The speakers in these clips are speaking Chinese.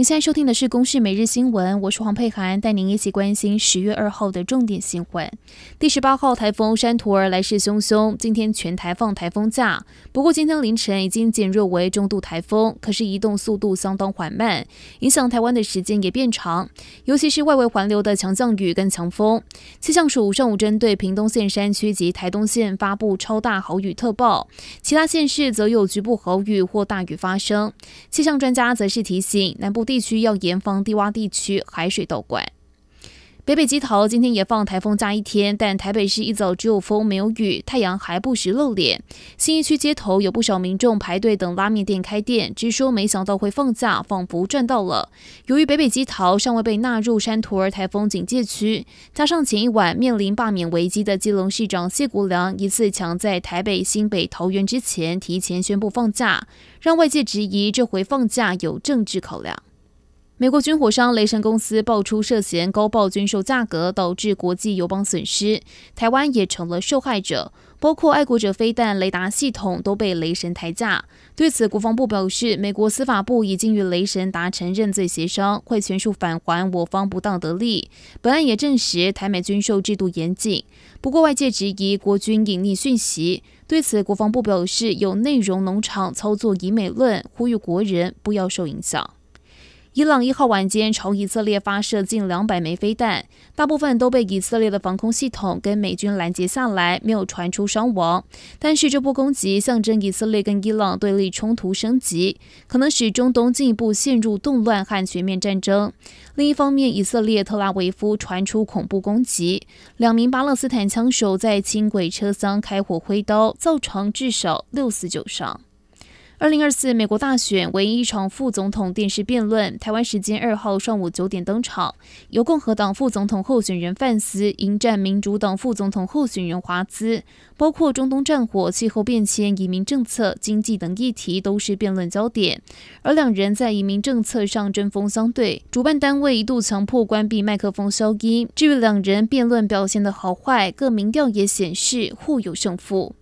您现在收听的是《公视每日新闻》，我是黄佩涵，带您一起关心十月二号的重点新闻。第十八号台风山图儿来势汹汹，今天全台放台风假。不过今天凌晨已经减弱为中度台风，可是移动速度相当缓慢，影响台湾的时间也变长。尤其是外围环流的强降雨跟强风。气象署上午针对屏东县山区及台东县发布超大豪雨特报，其他县市则有局部豪雨或大雨发生。气象专家则是提醒南部。地区要严防低洼地区海水倒灌。北北基桃今天也放台风假一天，但台北市一早只有风没有雨，太阳还不时露脸。新一区街头有不少民众排队等拉面店开店，直说没想到会放假，仿佛赚到了。由于北北基桃尚未被纳入山图儿台风警戒区，加上前一晚面临罢免危机的基隆市长谢国良一次抢在台北、新北、桃园之前提前宣布放假，让外界质疑这回放假有政治考量。美国军火商雷神公司爆出涉嫌高报军售价格，导致国际友邦损失，台湾也成了受害者，包括爱国者飞弹雷达系统都被雷神抬价。对此，国防部表示，美国司法部已经与雷神达成认罪协商，会全数返还我方不当得利。本案也证实台美军售制度严谨，不过外界质疑国军隐匿讯息。对此，国防部表示有内容农场操作以美论，呼吁国人不要受影响。伊朗一号晚间朝以色列发射近两百枚飞弹，大部分都被以色列的防空系统跟美军拦截下来，没有传出伤亡。但是，这波攻击象征以色列跟伊朗对立冲突升级，可能使中东进一步陷入动乱和全面战争。另一方面，以色列特拉维夫传出恐怖攻击，两名巴勒斯坦枪手在轻轨车厢开火挥刀，造成至少六死九伤。二零二四美国大选唯一一场副总统电视辩论，台湾时间二号上午九点登场，由共和党副总统候选人范斯迎战民主党副总统候选人华兹。包括中东战火、气候变迁、移民政策、经济等议题都是辩论焦点，而两人在移民政策上针锋相对。主办单位一度强迫关闭麦克风消音。至于两人辩论表现的好坏，各民调也显示互有胜负。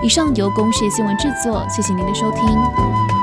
以上由公视新闻制作，谢谢您的收听。